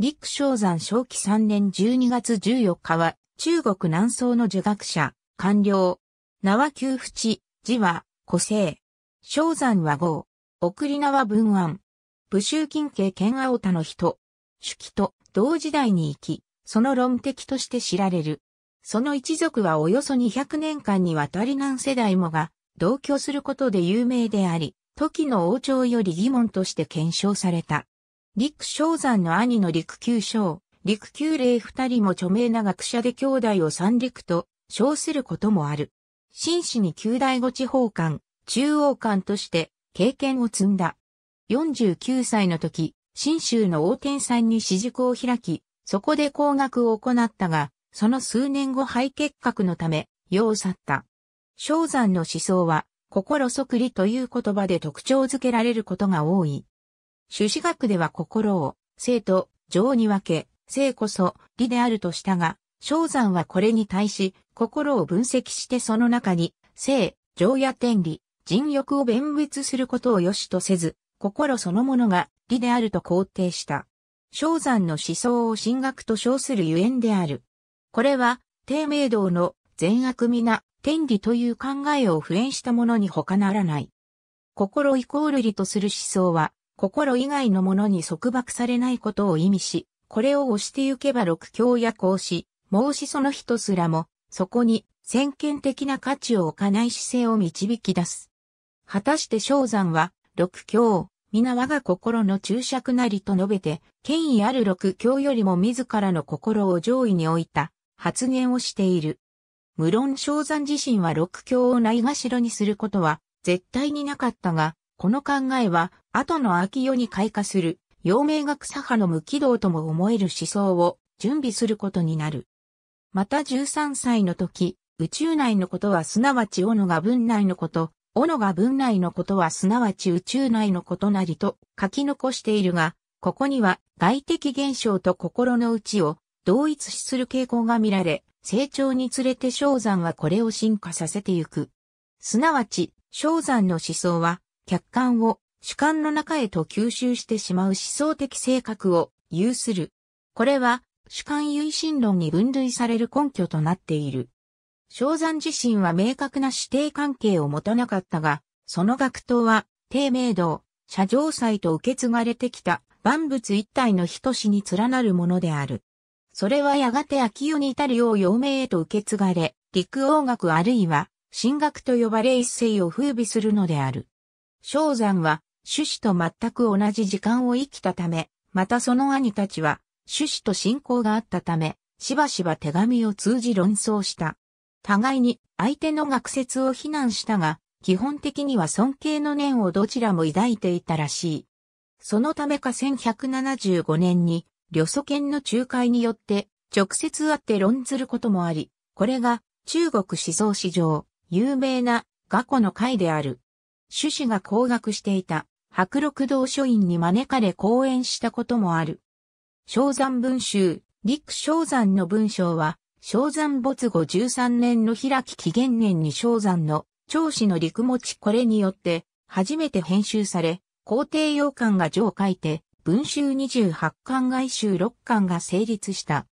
陸昇山正期3年12月14日は、中国南宋の儒学者、官僚。名は旧淵、字は、古生。昭山は号。送り名は文安。武州近景県青田の人。主記と同時代に生き、その論的として知られる。その一族はおよそ200年間にわたり何世代もが同居することで有名であり、時の王朝より疑問として検証された。陸昭山の兄の陸九章、陸九霊二人も著名な学者で兄弟を三陸と称することもある。真摯に九大後地方官、中央官として経験を積んだ。49歳の時、新州の大天山に私塾を開き、そこで工学を行ったが、その数年後肺結核のため、世を去った。昭山の思想は、心即理という言葉で特徴づけられることが多い。朱子学では心を、生と、情に分け、生こそ、理であるとしたが、正山はこれに対し、心を分析してその中に、生、情や天理、人欲を弁別することを良しとせず、心そのものが理であると肯定した。正山の思想を神学と称するゆえんである。これは、低明道の善悪皆、天理という考えを普遍したものに他ならない。心イコール理とする思想は、心以外のものに束縛されないことを意味し、これを押してゆけば六教や行もうしその人すらも、そこに先見的な価値を置かない姿勢を導き出す。果たして正山は、六教、皆我が心の注釈なりと述べて、権威ある六教よりも自らの心を上位に置いた発言をしている。無論正山自身は六教をないがしろにすることは絶対になかったが、この考えは、後の秋世に開花する、陽明学左派の無軌道とも思える思想を準備することになる。また13歳の時、宇宙内のことはすなわち斧が文内のこと、斧が文内のことはすなわち宇宙内のことなりと書き残しているが、ここには外的現象と心の内を同一視する傾向が見られ、成長につれて昇山はこれを進化させてゆく。すなわち、昇山の思想は客観を主観の中へと吸収してしまう思想的性格を有する。これは主観唯心論に分類される根拠となっている。昭山自身は明確な指定関係を持たなかったが、その学徒は、低明道、社上祭と受け継がれてきた万物一体の人しに連なるものである。それはやがて秋代に至るよう陽明へと受け継がれ、陸王学あるいは、神学と呼ばれ一世を風靡するのである。正山は、朱子と全く同じ時間を生きたため、またその兄たちは、朱子と信仰があったため、しばしば手紙を通じ論争した。互いに相手の学説を非難したが、基本的には尊敬の念をどちらも抱いていたらしい。そのためか1175年に、旅祖犬の仲介によって直接会って論ずることもあり、これが中国思想史上有名な画庫の会である。趣旨が工学していた白禄道書院に招かれ講演したこともある。昭山文集、陸昭山の文章は、昭山没後13年の開き紀元年に昭山の長子の陸持ちこれによって、初めて編集され、皇帝洋館が上書いて、文集28巻外集6巻が成立した。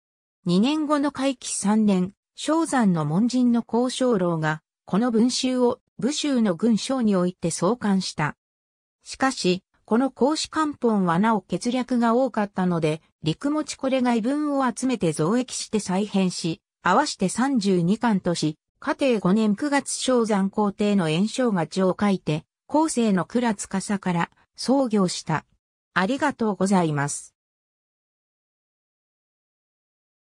2年後の会期3年、昭山の門人の交渉老が、この文集を武州の軍将において創刊した。しかし、この孔子官本はなお欠略が多かったので、陸持これが異文を集めて増益して再編し、合わして32巻とし、家庭5年9月昇山皇帝の炎章がちを書いて、後世の倉司から創業した。ありがとうございます。